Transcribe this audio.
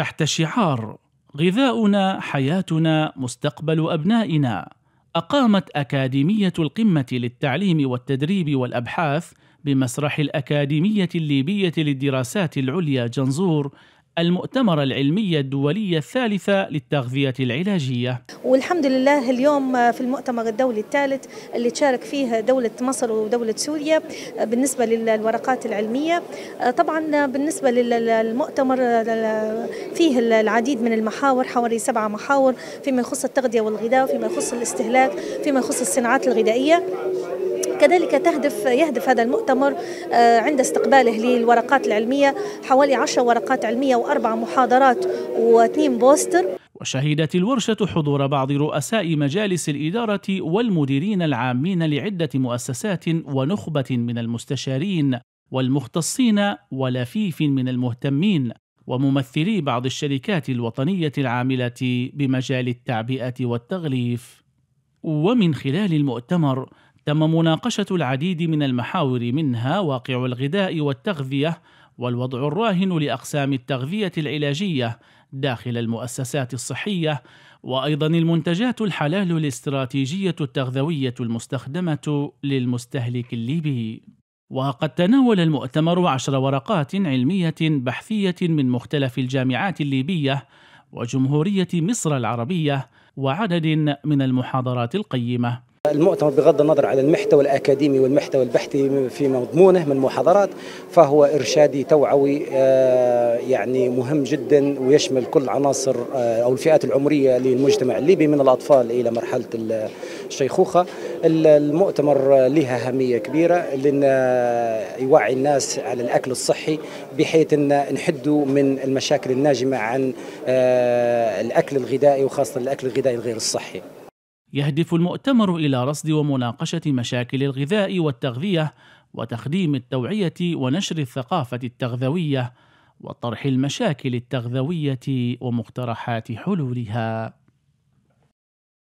تحت شعار غذاؤنا حياتنا مستقبل ابنائنا اقامت اكاديميه القمه للتعليم والتدريب والابحاث بمسرح الاكاديميه الليبيه للدراسات العليا جنزور المؤتمر العلمي الدولي الثالث للتغذية العلاجية والحمد لله اليوم في المؤتمر الدولي الثالث اللي تشارك فيه دولة مصر ودولة سوريا بالنسبة للورقات العلمية طبعا بالنسبة للمؤتمر فيه العديد من المحاور حوالي سبعة محاور فيما يخص التغذية والغذاء فيما يخص الاستهلاك فيما يخص الصناعات الغذائية كذلك تهدف يهدف هذا المؤتمر آه، عند استقباله للورقات العلمية حوالي 10 ورقات علمية وأربع محاضرات واثنين بوستر وشهدت الورشة حضور بعض رؤساء مجالس الإدارة والمديرين العامين لعدة مؤسسات ونخبة من المستشارين والمختصين ولفيف من المهتمين وممثلي بعض الشركات الوطنية العاملة بمجال التعبئة والتغليف. ومن خلال المؤتمر تم مناقشة العديد من المحاور منها واقع الغذاء والتغذية والوضع الراهن لأقسام التغذية العلاجية داخل المؤسسات الصحية وأيضا المنتجات الحلال الاستراتيجية التغذوية المستخدمة للمستهلك الليبي. وقد تناول المؤتمر عشر ورقات علمية بحثية من مختلف الجامعات الليبية وجمهورية مصر العربية وعدد من المحاضرات القيمة المؤتمر بغض النظر على المحتوى الأكاديمي والمحتوى البحثي في مضمونه من محاضرات فهو إرشادي توعوي آه، يعني مهم جدا ويشمل كل عناصر آه، أو الفئات العمرية للمجتمع الليبي من الأطفال إلى مرحلة الشيخوخة المؤتمر لها أهمية كبيرة لأن آه، يوعي الناس على الأكل الصحي بحيث أن نحدوا من المشاكل الناجمة عن الأكل الغذائي وخاصة الأكل الغذائي الغير الصحي يهدف المؤتمر إلى رصد ومناقشة مشاكل الغذاء والتغذية وتخديم التوعية ونشر الثقافة التغذوية وطرح المشاكل التغذوية ومقترحات حلولها